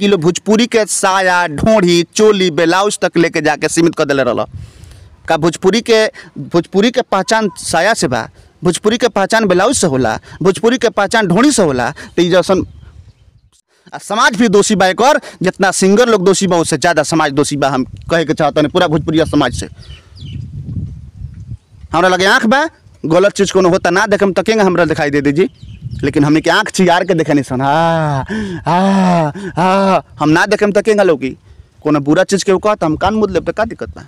kilo Bhojpuri के साया ढोढ़ी चोली ब्लाउज तक लेके जाके सीमित कर दिले रहा का भोजपुरी के भोजपुरी के पहचान साया से बा भोजपुरी के पहचान ब्लाउज से होला भोजपुरी के पहचान ढोड़ी से होला तो जैसा आ समाज भी दोषी बा एक और जितना सिंगर लोग दोषी बा उससे ज़्यादा समाज दोषी बा हम कहे के चाहते हैं पूरा भोजपुरिया समाज से हमारा लगे आँख बा गलत चीज़ को होता ना देखे हम तकेंगे तो हमरा दिखाई दे दीजिए लेकिन हमने के आँख चिगार के देखे नहीं सन हा हा हा हम ना देखे हम तकेंगे तो लोग कोनो बुरा चीज़ के कहता हम कान मुद लेते तो का दिक्कत बा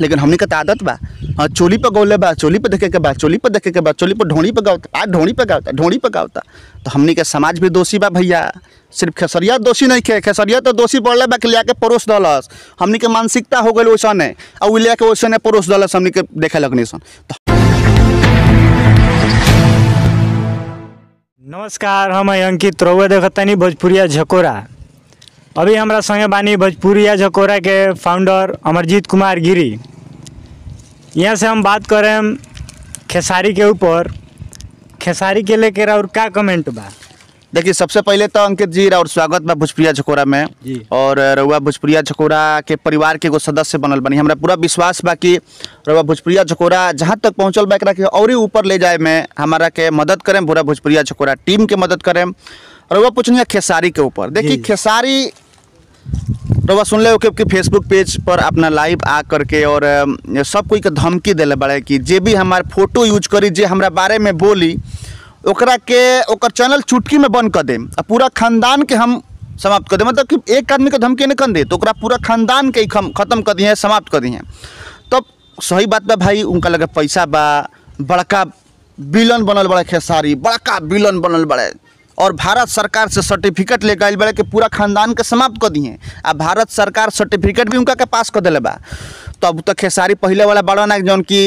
लेकिन हमने का आदत बा हाँ चोली पर गौले बा चोली पर देखे के बा चोली पर देखे के बा चोली पर ढोड़ी पर गाता आज ढोड़ी पर गाता ढोड़ी पर गाता तो हमने के समाज भी दोषी बा भैया सिर्फ खेसरिया दोषी नहीं खे खेसरिया तो दोषी बढ़ल बा लिया के परोस दलस हमने के मानसिकता हो गए वैसा नहीं और लिया के नहीं परोस दलस हमने के देखे लगनी सन तो नमस्कार हम अंकित रउए देखतानी भोजपुरिया झकोरा अभी हमारा संगे बानी भोजपुरिया झकोरा के फाउंडर अमरजीत कुमार गिरी यहाँ से हम बात करें खेसारी के ऊपर खेसारी के लेकर और क्या कमेंट बा देखिए सबसे पहले तो अंकित जी और स्वागत बा भोजप्रिया छकोरा में और रउआ भोजप्रिया छकोरा के परिवार के एगो सदस्य बनल बनी हमारा पूरा विश्वास बा कि रउआ भोजप्रिया छकोरा जहाँ तक पहुँचल बा एक के और ऊपर ले जाए में हमारा के मदद करें पूरा भोजप्रिया छकोरा टीम के मदद करें रउआ पूछनी खेसारी के ऊपर देखिए खेसारी रउआ सुन ले कि फेसबुक पेज पर अपना लाइव आ करके और सब कोई के धमकी दिले बड़े कि जे भी हमारे फोटो यूज करी जे हमारा बारे में बोली ओकरा के ओकर चैनल चुटकी में बंद कर दे आ पूरा खानदान के हम समाप्त कर दे मतलब कि एक आदमी को धमकी नहीं कर दे तो ओकरा पूरा खानदान के ख़त्म कर दिए समाप्त कर दिए तब सही बात बा भाई उनका लगे पैसा बा बड़का विलन बनल बड़ा खेसारी बड़का विलन बनल बड़े और भारत सरकार से सर्टिफिकेट ले गए बड़े कि पूरा खानदान के समाप्त कर दिए आ भारत सरकार सर्टिफिकेट भी उनका के पास कर दिले बा तब तो, तो खेसारी पहले वाला बड़ा ना जौन कि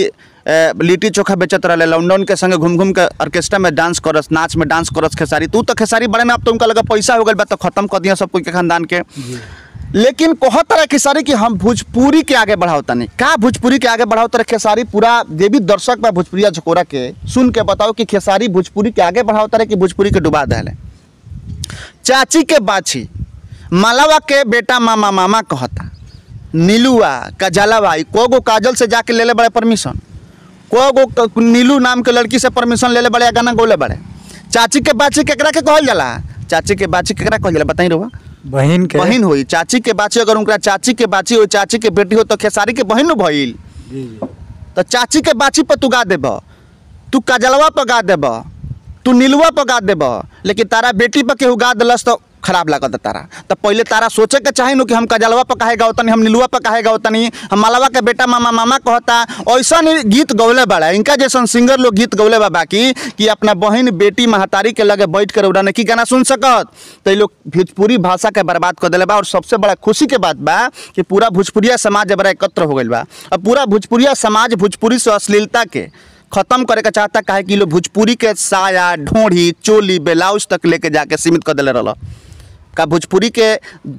लिट्टी चोखा बेचत रहे लॉकडाउन के संगे घूम घूम के ऑर्केस्ट्रा में डांस करस नाच में डांस करस खेसारी तू तो खेसारी बड़े में आप तो उनका लगा पैसा हो गए बात तो खत्म कर दिया सब के खानदान के लेकिन कह तरह खेसारी कि हम भोजपुरी के आगे बढ़ाओ तनी का भोजपुरी के आगे बढ़ाओ तरह खेसारी पूरा देवी दर्शक में भोजपुरिया झकोरा के सुन के बताओ कि खेसारी भोजपुरी के आगे बढ़ाओ तरह कि भोजपुरी के डुबा दहले चाची के बाछी मालावा के बेटा मामा मामा कहता नीलुआ कजालावा कोगो काजल से जाके ले ले बड़े परमिशन को गो नीलू नाम के लड़की से परमिशन ले ले बड़े गाना गौले बड़े चाची के बाची केकरा के कहल जाला चाची के बाची केकरा कहल जाला बताई रहुआ बहन के बहन हुई चाची के बाची अगर उनका चाची के बाची हो चाची के बेटी हो तो खेसारी के बहन भइल तो चाची के बाची पर तू गा देब तू काजलवा पर गा देबो तू नीलुआ पर गा देब लेकिन तारा बेटी पर केहू गा दिलस तो खराब लगत तारा तो पहले तारा सोचे के चाहे नु कि हम कजलवा पर कहे गाओतनी हम नीलुआ पर कहे गाओतनी हम मालवा के बेटा मामा मामा कहता ऐसा ही गीत गौले बड़ा इनका जैसा सिंगर लोग गीत गौले बा बाकी कि अपना बहन बेटी महतारी के लगे बैठ कर उड़ा की गाना सुन सकत तो लोग भोजपुरी भाषा के बर्बाद कर दिले बा और सबसे बड़ा खुशी के बात बा कि पूरा भोजपुरिया समाज बड़ा एकत्र हो गए बा पूरा भोजपुरिया समाज भोजपुरी से अश्लीलता के खत्म करे के चाहता कहे कि लोग भोजपुरी के साया ढोढ़ी चोली ब्लाउज तक लेके जाके सीमित कर दिले रहा का भोजपुरी के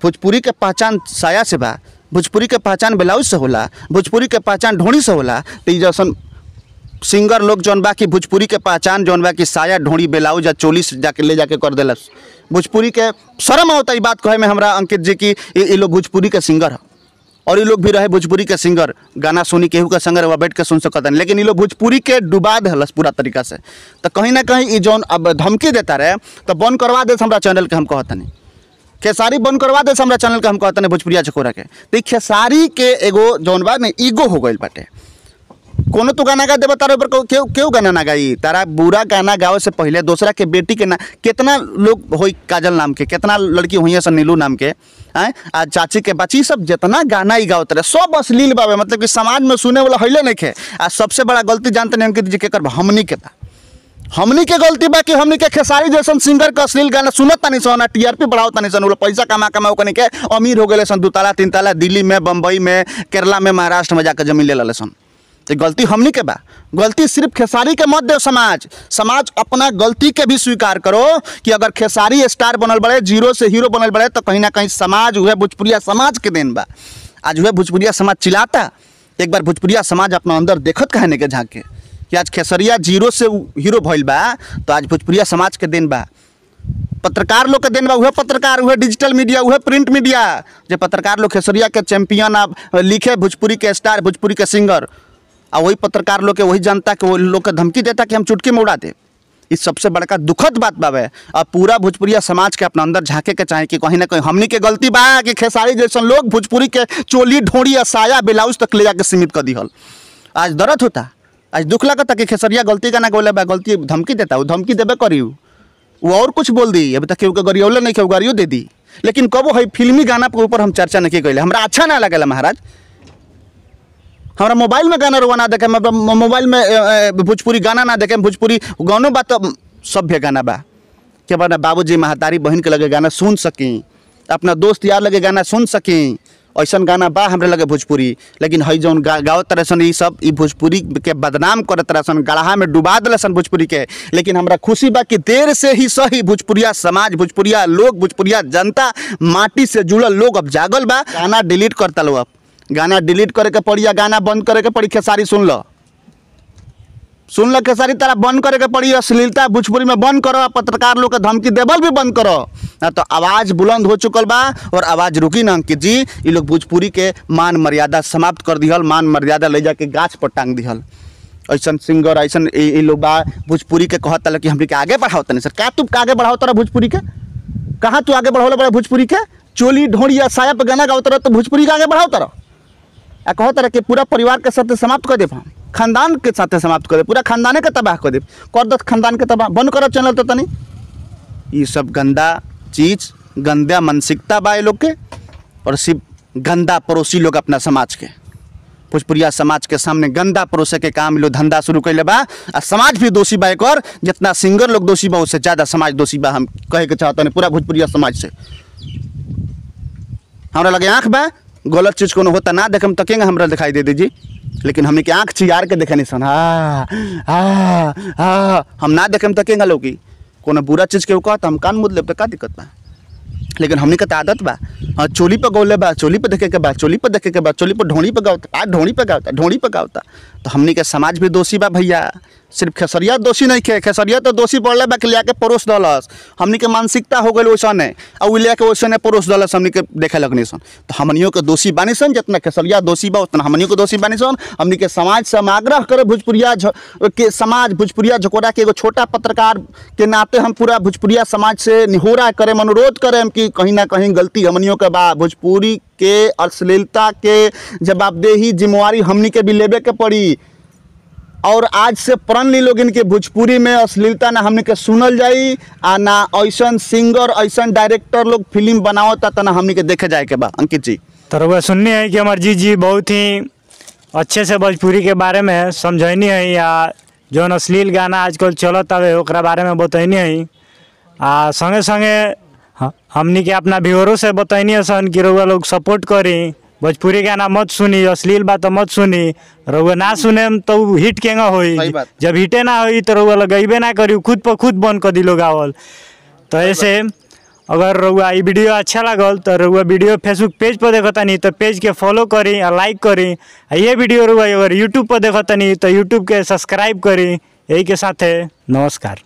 भोजपुरी के पहचान साया से बा भोजपुरी के पहचान ब्लाउज से होला भोजपुरी के पहचान ढोड़ी से होला तो ये सिंगर लोग जौन बा कि भोजपुरी के पहचान जौन बा कि साया ढोड़ी ब्लाउज या चोली से जाके ले जाके कर दिलस भोजपुरी के शर्म होता बात कहे में हमारा अंकित जी की लोग भोजपुरी के सिंगर है और ये लोग भी रहे भोजपुरी के सिंगर गाना सुनी केहू का सिंगर वह बैठ के सुन सकते हैं लेकिन ये लोग भोजपुरी के डुबा दल पूरा तरीका से तो कहीं ना कहीं ये जौन अब धमकी देता रहे तो बंद करवा दे हमारा चैनल के हम कहते नहीं खेसारी बंद करवा दे हमारा चैनल के हम कहते नहीं भोजपुरिया चकोरा के तो खेसारी के एगो जौन बा ईगो हो गई बाटे कोनो तो गाना गा देबा तारा ऊपर क्यों क्यों गाना ना गाई तारा बुरा गाना गावे से पहले दूसरा के बेटी के ना कितना लोग हो काजल नाम के कितना लड़की हुई सन नीलू नाम के आए आ चाची के बच्ची सब जितना गाना ही गाओ तारे सब अश्लील बाबे मतलब कि समाज में सुने वाला हईले नहीं खे आ सबसे बड़ा गलती जानते नहीं अंकित जी के कर हमनी के हमनी के गलती बा कि हमनी के खेसारी जैसा सिंगर के अश्लील गाना सुनत तानी सन आ टीआरपी बढ़ाओ तानी सन पैसा कमा कमा ओकनी के अमीर हो गए सन दू तला तीन ताला दिल्ली में बम्बई में केरला में महाराष्ट्र में जाकर जमीन ले सन ये गलती हमने के बा गलती सिर्फ खेसारी के मत दे समाज समाज अपना गलती के भी स्वीकार करो कि अगर खेसारी स्टार बनल बड़े जीरो से हीरो बनल बड़े तो कहीं ना कहीं समाज हुए भोजपुरिया समाज के देन बा आज हुए भोजपुरिया समाज चिलाता एक बार भोजपुरिया समाज अपना अंदर देखत कहने के झाँके कि आज खेसरिया जीरो से हीरो भैल बा तो आज भोजपुरिया समाज के देन बा पत्रकार लोग के देन बा वह पत्रकार वह डिजिटल मीडिया वह प्रिंट मीडिया जो पत्रकार लोग खेसरिया के चैंपियन लिखे भोजपुरी के स्टार भोजपुरी के सिंगर आ वही पत्रकार लोग के वही जनता के वही लोग धमकी देता कि हम चुटकी में उड़ा दे इस सबसे बड़का दुखद बात बाबे अब पूरा भोजपुरिया समाज के अपना अंदर झांके के चाहे कि कहीं ना कहीं हमने के गलती बा कि खेसारी जैसे लोग भोजपुरी के चोली ढोड़ी या साया ब्लाउज तक ले जाके सीमित कर दिहल आज दर्द होता आज दुख लगा था कि खेसरिया गलती का ना बोले बा गलती धमकी देता वो धमकी देवे करी वो और कुछ बोल दी अभी तक केहू गरियौले नहीं क्यों गरियो दे दी लेकिन कबो है फिल्मी गाना के ऊपर हम चर्चा नहीं कैले हमारा अच्छा ना लगे महाराज हमारा मोबाइल में गाना रुआ ना देखे मोबाइल में भोजपुरी गाना ना देखे भोजपुरी गानों बा तो सभ्य गाना बा के बना बाबूजी महतारी बहन के लगे गाना सुन सकी अपना दोस्त यार लगे गाना सुन सकी ऐसा गाना बा हमारे लगे भोजपुरी लेकिन हई जौन गा, गाओ तरसन ये सब भोजपुरी के बदनाम कर तरसन गढ़ा में डुबा दिलसन भोजपुरी के लेकिन हमरा खुशी बा कि देर से ही सही भोजपुरिया समाज भोजपुरिया लोग भोजपुरिया जनता माटी से जुड़ल लोग अब जागल बा गाना डिलीट कर लोग अब गाना डिलीट करे के पड़ी या गाना बंद करे के पड़ी खेसारी सुन लो सुन लो खेसारी तारा बंद करे के पड़ी अश्लीलता भोजपुरी में बंद करो पत्रकार लोग के धमकी देवल भी बंद करो ना तो आवाज़ बुलंद हो चुकल बा और आवाज़ रुकी ना अंकित जी ये लोग भोजपुरी के मान मर्यादा समाप्त कर दिहल मान मर्यादा ले जाके गाछ पर टांग दिहल ऐसा सिंगर ऐसा लोग बा भोजपुरी के कहत कि हम के आगे बढ़ाओ तेने सर क्या तू आगे बढ़ाओ तरह भोजपुरी के कहाँ तू आगे बढ़ाओ बड़ा भोजपुरी के चोली ढोड़िया साया पे गाना गाओ तरह तो भोजपुरी के आगे बढ़ाओ तरह कहत रहे कि पूरा परिवार के साथ समाप्त कर दे हम खानदान के साथ समाप्त कर दे पूरा खानदान के तबाह कर दे कर दत खानदान के तबाह बंद करब चैनल तो तनी ये सब गंदा चीज़ गंदा मानसिकता बा लोग के और सिर्फ गंदा पड़ोसी लोग अपना समाज के भोजपुरिया समाज के सामने गंदा परोसे के काम लोग धंधा शुरू कर ले बा आ समाज भी दोषी बा एक और जितना सिंगर लोग दोषी बा उससे ज़्यादा समाज दोषी बा हम कहे के चाहते पूरा भोजपुरिया समाज से हमारा लगे आँख बा गलत चीज़ कोनो होता ना देखे हम तकेंगे हमरा दिखाई दे दीजिए लेकिन हमने आँख चिहार के देखे नहीं सुन हा हा हा हम ना देखे हम तकेंगे लोग कोनो बुरा चीज़ के कहते हम कान मुद ले तो का दिक्कत बा लेकिन हमने का आदत बा हाँ चोली पर गौले बा चोली पर देखे के बा चोली पर देखे के बाद चोली पर ढोड़ी पर गाता आज ढोड़ी पर गाता ढोड़ी पर गाता तो हमने के समाज भी दोषी बा भैया सिर्फ खेसरिया दोषी नहीं खे खेसरिया तो दोषी पड़ल बाकी लिया के परोस दलस हमनी के मानसिकता हो गए वैसा नहीं और लिया के वैसन परोस दलस हमनी के देखे लगनी सन तो हमनियों के दोषी बानी सन जितना खेसरिया दोषी बा उतना हमनियों के दोषी बानी सन हमनी के समाज से हम आग्रह करें भोजपुरिया के समाज भोजपुरिया झकोरा के एगो छोटा पत्रकार के नाते हम पूरा भोजपुरिया समाज से निहोरा करें अनुरोध करें कि कहीं ना कहीं गलती हमनियों के बा भोजपुरी के अश्लीलता के जवाबदेही जिम्मेवारी हमनी के भी लेबे के पड़ी और आज से प्रण ली लोग इनके भोजपुरी में अश्लीलता ना हमने के सुनल जाई आ ना ऐसा सिंगर ऐसा डायरेक्टर लोग फिल्म बनावता तो ना हमने के देखे जाए के बा अंकित जी तो रुआ सुनने है कि हमारे जी बहुत ही अच्छे से भोजपुरी के बारे में समझनी है या जौन अश्लील गाना आजकल चलत हवे ओकरा बारे में बतैनी है आ संगे संगे हमने के अपना व्यूअरों से बतैनी है सन कि रुआ लोग सपोर्ट करी भोजपुरी गाना मत सुनी अश्लील बात मत सुनी रउआ ना सुने तो हिट केंगा होई जब हिटे ना होई तो रउआ लगेबे ना करी खुद पर खुद बंद कर दिलो गावल तो ऐसे अगर रउआ वीडियो अच्छा लागल तो रउआ वीडियो फेसबुक पेज पर देखतानी तो पेज के फॉलो करी और लाइक करी ये वीडियो रउआ अगर यूट्यूब पर देखतानी तो यूट्यूब के सब्सक्राइब करी यही के साथ है नमस्कार